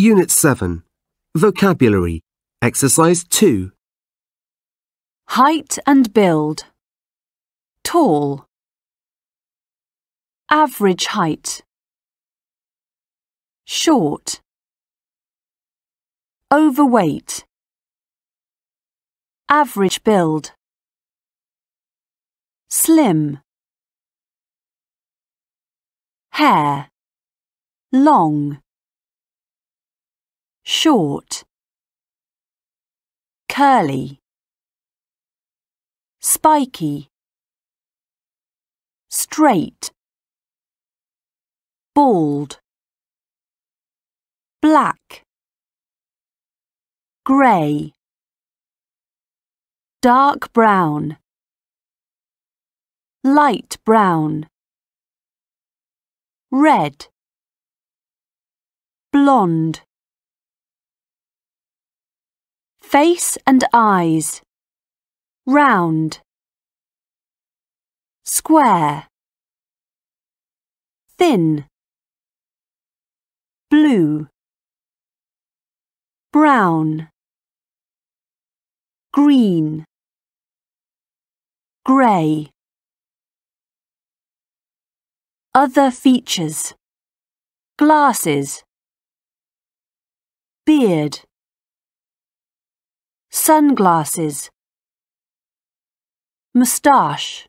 Unit 7. Vocabulary. Exercise 2. Height and build. Tall. Average height. Short. Overweight. Average build. Slim. Hair. Long short, curly, spiky, straight, bald, black, grey, dark brown, light brown, red, blonde, Face and eyes. Round. Square. Thin. Blue. Brown. Green. Grey. Other features. Glasses. Beard. Sunglasses. Moustache.